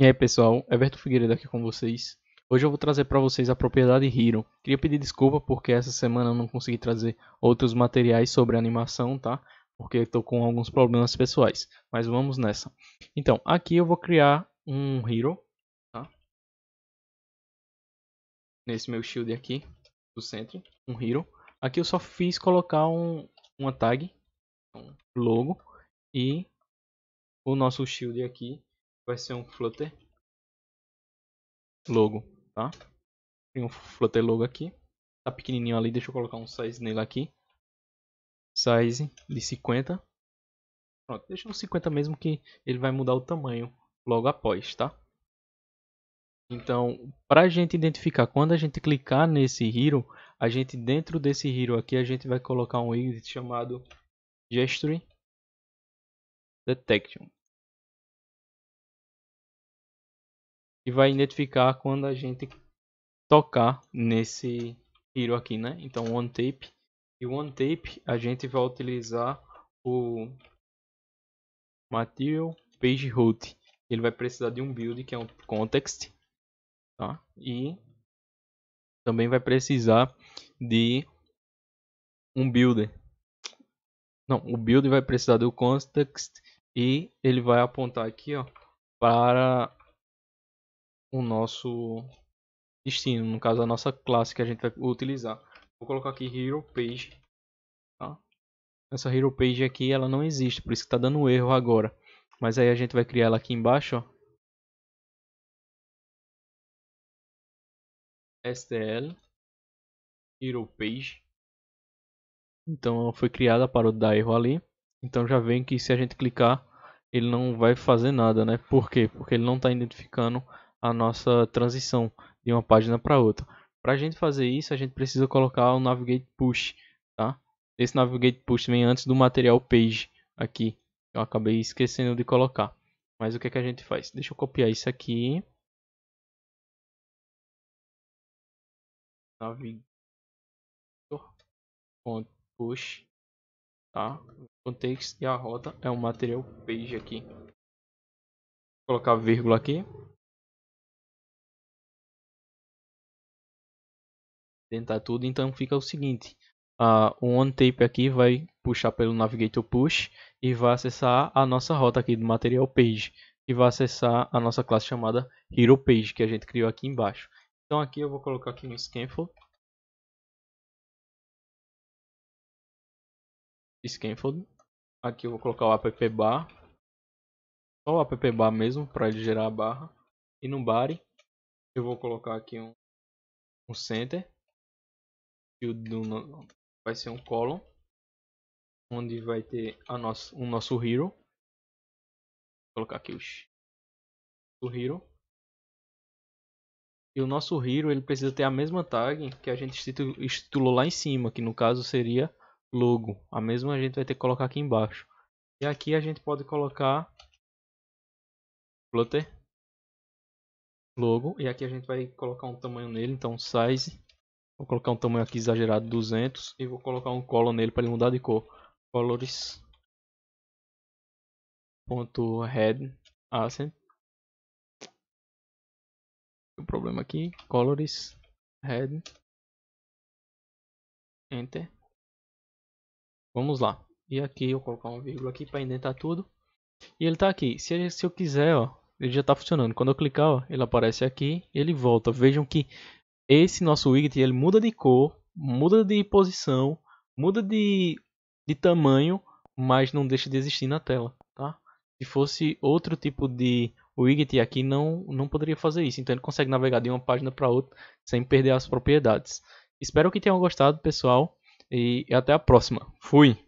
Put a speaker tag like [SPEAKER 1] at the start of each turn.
[SPEAKER 1] E aí pessoal, Everton Figueiredo aqui com vocês. Hoje eu vou trazer para vocês a propriedade Hero. Queria pedir desculpa porque essa semana eu não consegui trazer outros materiais sobre animação, tá? Porque estou com alguns problemas pessoais, mas vamos nessa. Então, aqui eu vou criar um Hero, tá? Nesse meu shield aqui, do centro, um Hero. Aqui eu só fiz colocar um, uma tag,
[SPEAKER 2] um logo, e o nosso shield aqui vai ser um flutter logo, tá? Tem um flutter
[SPEAKER 1] logo aqui. Tá pequenininho ali, deixa eu colocar um size nele aqui. Size de 50. Pronto, deixa um 50 mesmo que ele vai mudar o tamanho logo após, tá? Então, para a gente identificar, quando a gente clicar nesse hero, a gente dentro desse hero aqui, a gente vai colocar um exit chamado
[SPEAKER 2] Gesture Detection. e vai identificar quando a gente tocar
[SPEAKER 1] nesse tiro aqui, né? Então, one tape. E one tape a gente vai utilizar o material page root. Ele vai precisar de um build que é um
[SPEAKER 2] context, tá?
[SPEAKER 1] E também vai precisar de um builder. Não, o build vai precisar do context e ele vai apontar aqui, ó, para o nosso destino, no caso a nossa classe que a gente vai utilizar. Vou colocar aqui Hero Page. Tá? Essa Hero Page aqui ela não existe, por isso que está dando erro agora. Mas aí a gente vai criar ela aqui embaixo. Ó.
[SPEAKER 2] STL Hero Page. Então ela foi criada para dar
[SPEAKER 1] erro ali. Então já vem que se a gente clicar ele não vai fazer nada, né? Por quê? Porque ele não está identificando a nossa transição de uma página para outra. Para a gente fazer isso, a gente precisa colocar o Navigate Push, tá? Esse Navigate Push vem antes do material Page aqui. Eu acabei esquecendo de colocar. Mas o que, é que a gente faz?
[SPEAKER 2] Deixa eu copiar isso aqui. Navigator. push. Tá? Context e a rota é o material page aqui. Vou colocar vírgula aqui. tentar tudo. Então fica o seguinte, uh, ah, o on aqui vai puxar pelo
[SPEAKER 1] navigator push e vai acessar a nossa rota aqui do material page e vai acessar
[SPEAKER 2] a nossa classe chamada hero page que a gente criou aqui embaixo. Então aqui eu vou colocar aqui no scanfold scanfold aqui eu vou colocar o app bar só o app bar mesmo para ele gerar a barra e no body eu vou colocar aqui um, um center vai ser um colon onde vai ter a nosso, o nosso hero. Vou colocar aqui os, o hero. E o nosso hero ele precisa ter a mesma tag
[SPEAKER 1] que a gente estipulou lá em cima, que no caso seria logo. A mesma a gente vai ter que colocar aqui embaixo. E aqui a gente pode colocar Flutter logo e aqui a gente vai colocar um tamanho nele, então size Vou colocar um tamanho aqui exagerado, 200. E vou colocar um color nele para ele mudar de cor.
[SPEAKER 2] Colors. Ponto red accent. Ah, o problema aqui, colors, red, enter. Vamos lá.
[SPEAKER 1] E aqui eu vou colocar uma vírgula aqui para indentar tudo. E ele está aqui. Se, se eu quiser, ó, ele já está funcionando. Quando eu clicar, ó, ele aparece aqui ele volta. Vejam que esse nosso widget ele muda de cor, muda de posição, muda de, de tamanho, mas não deixa de existir na tela, tá? Se fosse outro tipo de widget aqui, não, não poderia fazer isso. Então ele consegue navegar de uma página para outra sem perder as propriedades.
[SPEAKER 2] Espero que tenham gostado, pessoal, e até a próxima. Fui!